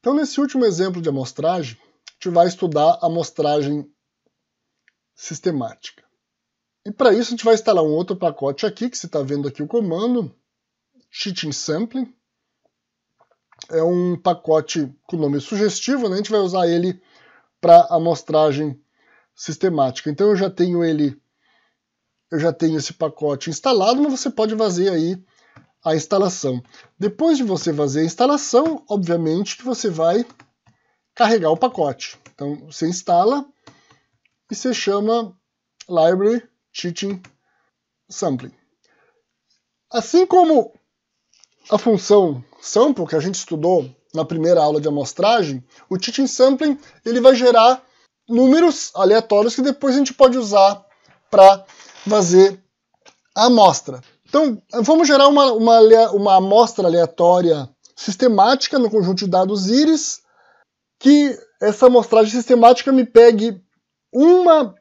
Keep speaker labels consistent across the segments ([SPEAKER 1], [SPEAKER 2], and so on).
[SPEAKER 1] Então, nesse último exemplo de amostragem, a gente vai estudar a amostragem sistemática. E para isso, a gente vai instalar um outro pacote aqui, que você está vendo aqui o comando, cheating sampling. É um pacote com nome sugestivo, né? a gente vai usar ele para amostragem sistemática. Então, eu já tenho ele eu já tenho esse pacote instalado, mas você pode fazer aí a instalação. Depois de você fazer a instalação, obviamente que você vai carregar o pacote. Então você instala e você chama library teaching sampling. Assim como a função sample que a gente estudou na primeira aula de amostragem, o teaching sampling ele vai gerar números aleatórios que depois a gente pode usar para fazer a amostra. Então, vamos gerar uma, uma, uma amostra aleatória sistemática no conjunto de dados íris, que essa amostragem sistemática me pegue uma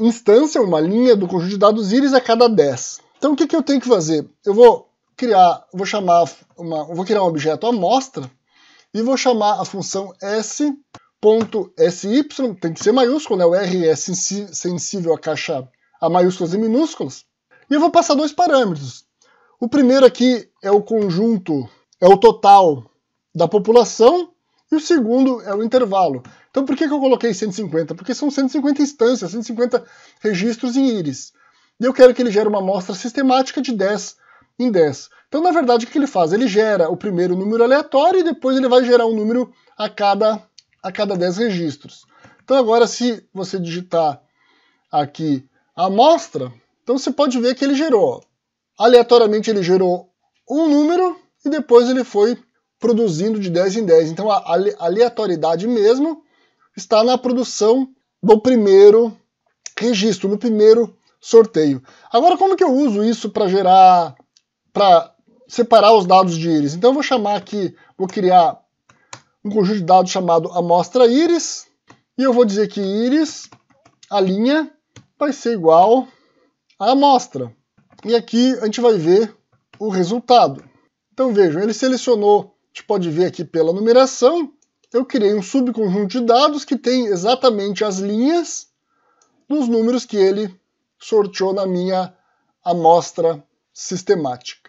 [SPEAKER 1] instância, uma linha do conjunto de dados íris a cada 10. Então, o que, que eu tenho que fazer? Eu vou criar, vou chamar uma, vou criar um objeto amostra e vou chamar a função s ponto tem que ser maiúsculo, né? O R é sensível a caixa a maiúsculas e minúsculas. E eu vou passar dois parâmetros. O primeiro aqui é o conjunto, é o total da população, e o segundo é o intervalo. Então por que, que eu coloquei 150? Porque são 150 instâncias, 150 registros em íris. E eu quero que ele gere uma amostra sistemática de 10 em 10. Então, na verdade, o que ele faz? Ele gera o primeiro número aleatório e depois ele vai gerar um número a cada, a cada 10 registros. Então, agora, se você digitar aqui a amostra, então você pode ver que ele gerou, aleatoriamente ele gerou um número e depois ele foi produzindo de 10 em 10. Então a aleatoriedade mesmo está na produção do primeiro registro, no primeiro sorteio. Agora como que eu uso isso para gerar, para separar os dados de íris? Então eu vou chamar aqui, vou criar um conjunto de dados chamado amostra íris e eu vou dizer que íris, a linha, vai ser igual a amostra. E aqui a gente vai ver o resultado. Então vejam, ele selecionou, a gente pode ver aqui pela numeração, eu criei um subconjunto de dados que tem exatamente as linhas dos números que ele sorteou na minha amostra sistemática.